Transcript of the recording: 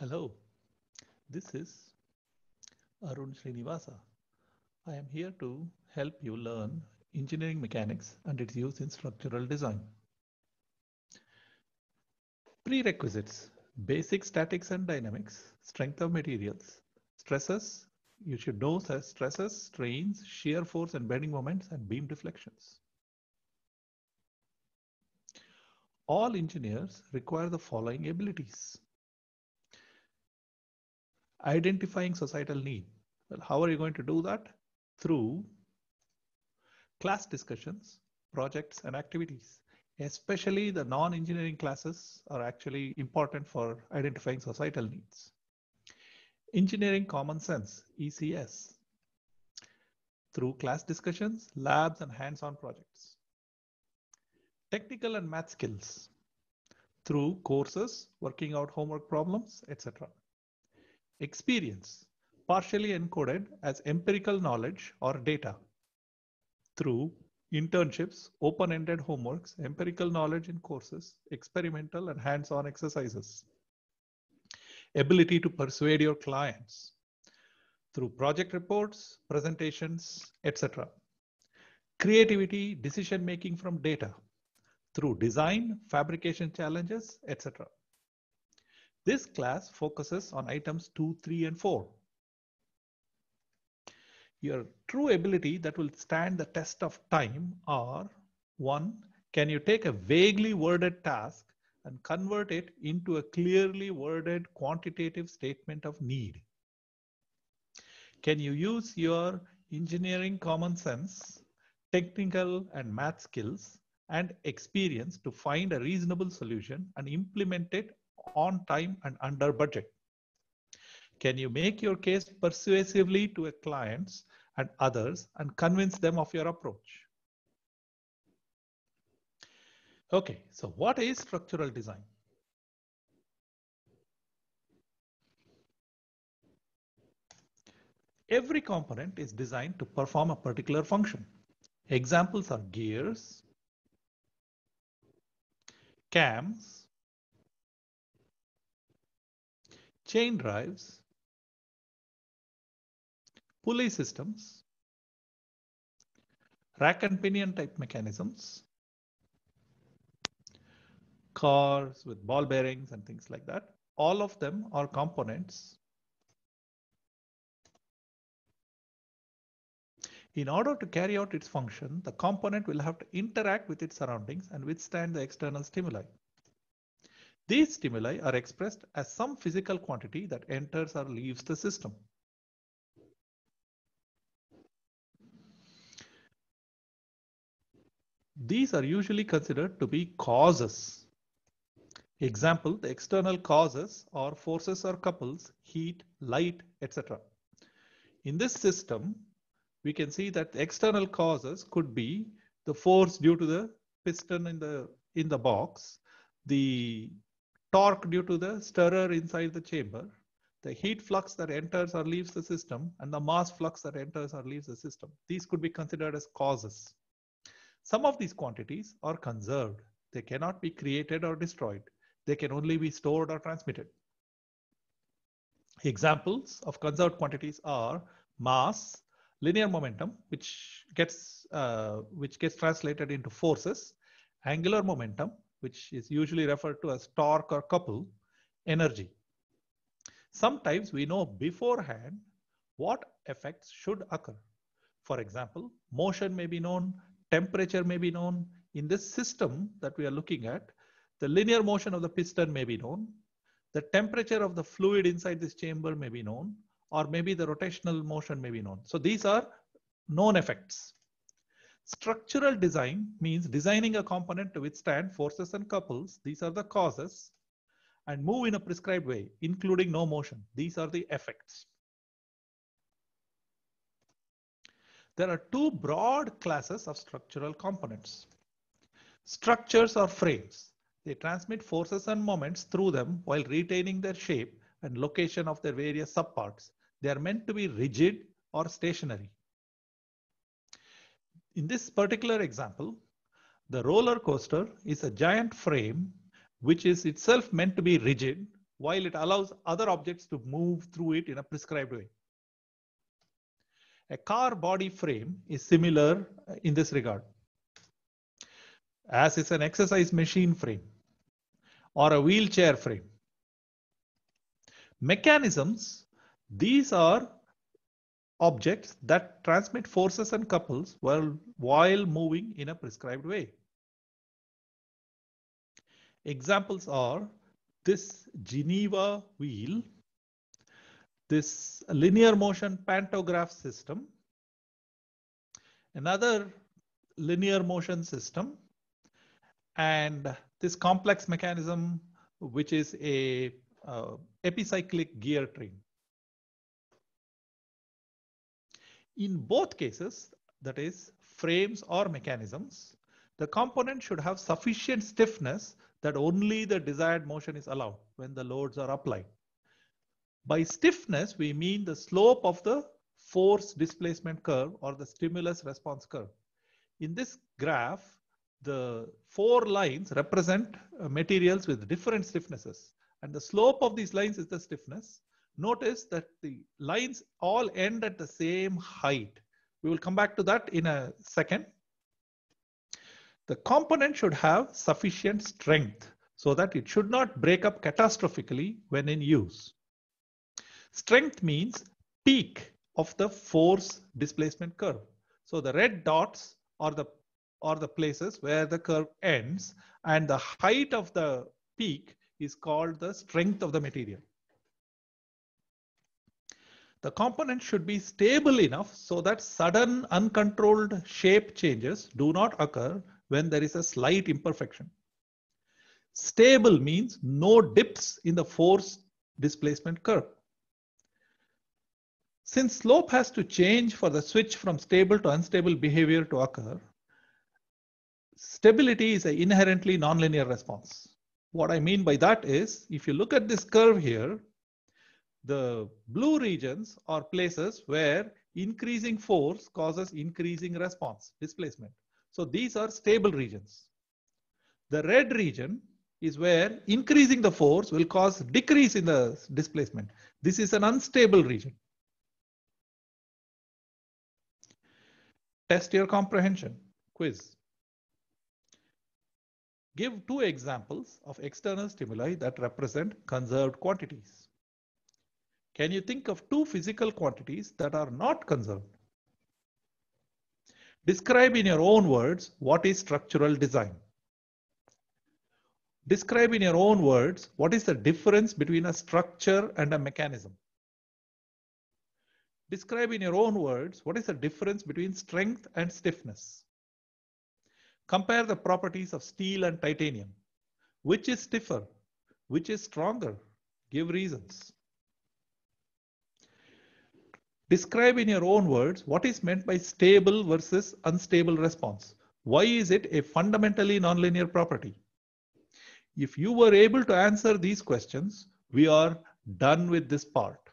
Hello, this is Arun Srinivasa. I am here to help you learn engineering mechanics and its use in structural design. Prerequisites, basic statics and dynamics, strength of materials, stresses, you should know stresses, strains, shear force and bending moments and beam deflections. All engineers require the following abilities identifying societal need. Well, how are you going to do that? Through class discussions, projects, and activities. Especially the non engineering classes are actually important for identifying societal needs. Engineering Common Sense, ECS, through class discussions, labs, and hands on projects. Technical and math skills, through courses, working out homework problems, etc. Experience, partially encoded as empirical knowledge or data through internships, open-ended homeworks, empirical knowledge in courses, experimental and hands-on exercises. Ability to persuade your clients through project reports, presentations, etc. Creativity, decision-making from data through design, fabrication challenges, etc. This class focuses on items 2, 3, and 4. Your true ability that will stand the test of time are 1. Can you take a vaguely worded task and convert it into a clearly worded quantitative statement of need? Can you use your engineering common sense, technical and math skills, and experience to find a reasonable solution and implement it on time and under budget? Can you make your case persuasively to clients and others and convince them of your approach? Okay, so what is structural design? Every component is designed to perform a particular function. Examples are gears, cams, chain drives, pulley systems, rack and pinion type mechanisms, cars with ball bearings and things like that. All of them are components. In order to carry out its function, the component will have to interact with its surroundings and withstand the external stimuli. These stimuli are expressed as some physical quantity that enters or leaves the system. These are usually considered to be causes. Example, the external causes or forces or couples, heat, light, etc. In this system, we can see that the external causes could be the force due to the piston in the, in the box, the torque due to the stirrer inside the chamber, the heat flux that enters or leaves the system, and the mass flux that enters or leaves the system. These could be considered as causes. Some of these quantities are conserved. They cannot be created or destroyed. They can only be stored or transmitted. Examples of conserved quantities are mass, linear momentum, which gets, uh, which gets translated into forces, angular momentum, which is usually referred to as torque or couple energy. Sometimes we know beforehand what effects should occur. For example, motion may be known, temperature may be known. In this system that we are looking at, the linear motion of the piston may be known. The temperature of the fluid inside this chamber may be known, or maybe the rotational motion may be known. So these are known effects. Structural design means designing a component to withstand forces and couples. These are the causes and move in a prescribed way, including no motion. These are the effects. There are two broad classes of structural components. Structures or frames. They transmit forces and moments through them while retaining their shape and location of their various subparts. They are meant to be rigid or stationary. In this particular example, the roller coaster is a giant frame which is itself meant to be rigid while it allows other objects to move through it in a prescribed way. A car body frame is similar uh, in this regard, as is an exercise machine frame or a wheelchair frame. Mechanisms, these are objects that transmit forces and couples while, while moving in a prescribed way. Examples are this Geneva wheel, this linear motion pantograph system, another linear motion system, and this complex mechanism, which is a uh, epicyclic gear train. In both cases, that is frames or mechanisms, the component should have sufficient stiffness that only the desired motion is allowed when the loads are applied. By stiffness, we mean the slope of the force displacement curve or the stimulus response curve. In this graph, the four lines represent uh, materials with different stiffnesses. And the slope of these lines is the stiffness notice that the lines all end at the same height. We will come back to that in a second. The component should have sufficient strength so that it should not break up catastrophically when in use. Strength means peak of the force displacement curve. So the red dots are the, are the places where the curve ends and the height of the peak is called the strength of the material the component should be stable enough so that sudden uncontrolled shape changes do not occur when there is a slight imperfection. Stable means no dips in the force displacement curve. Since slope has to change for the switch from stable to unstable behavior to occur, stability is an inherently nonlinear response. What I mean by that is, if you look at this curve here, the blue regions are places where increasing force causes increasing response, displacement. So these are stable regions. The red region is where increasing the force will cause decrease in the displacement. This is an unstable region. Test your comprehension quiz. Give two examples of external stimuli that represent conserved quantities. Can you think of two physical quantities that are not conserved? Describe in your own words what is structural design. Describe in your own words what is the difference between a structure and a mechanism. Describe in your own words what is the difference between strength and stiffness. Compare the properties of steel and titanium. Which is stiffer? Which is stronger? Give reasons. Describe in your own words what is meant by stable versus unstable response. Why is it a fundamentally nonlinear property? If you were able to answer these questions, we are done with this part.